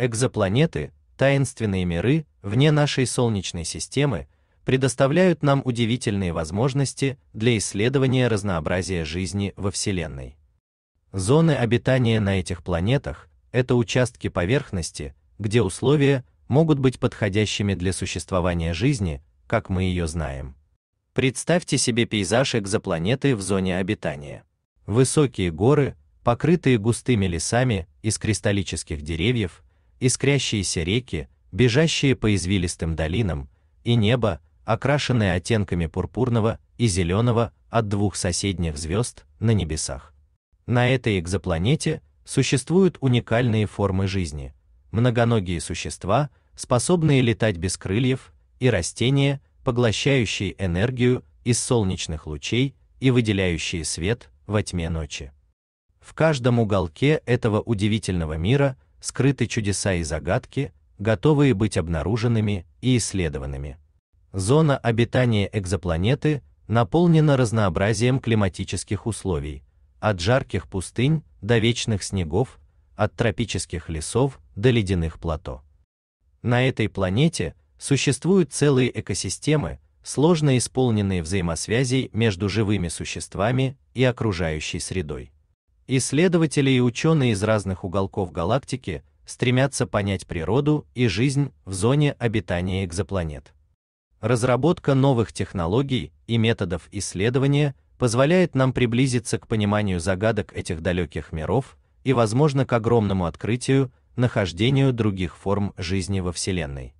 Экзопланеты, таинственные миры вне нашей Солнечной системы предоставляют нам удивительные возможности для исследования разнообразия жизни во Вселенной. Зоны обитания на этих планетах – это участки поверхности, где условия могут быть подходящими для существования жизни, как мы ее знаем. Представьте себе пейзаж экзопланеты в зоне обитания. Высокие горы, покрытые густыми лесами из кристаллических деревьев, искрящиеся реки, бежащие по извилистым долинам, и небо, окрашенное оттенками пурпурного и зеленого от двух соседних звезд на небесах. На этой экзопланете существуют уникальные формы жизни, многоногие существа, способные летать без крыльев, и растения, поглощающие энергию из солнечных лучей и выделяющие свет во тьме ночи. В каждом уголке этого удивительного мира – скрыты чудеса и загадки, готовые быть обнаруженными и исследованными. Зона обитания экзопланеты наполнена разнообразием климатических условий, от жарких пустынь до вечных снегов, от тропических лесов до ледяных плато. На этой планете существуют целые экосистемы, сложно исполненные взаимосвязей между живыми существами и окружающей средой. Исследователи и ученые из разных уголков галактики стремятся понять природу и жизнь в зоне обитания экзопланет. Разработка новых технологий и методов исследования позволяет нам приблизиться к пониманию загадок этих далеких миров и, возможно, к огромному открытию нахождению других форм жизни во Вселенной.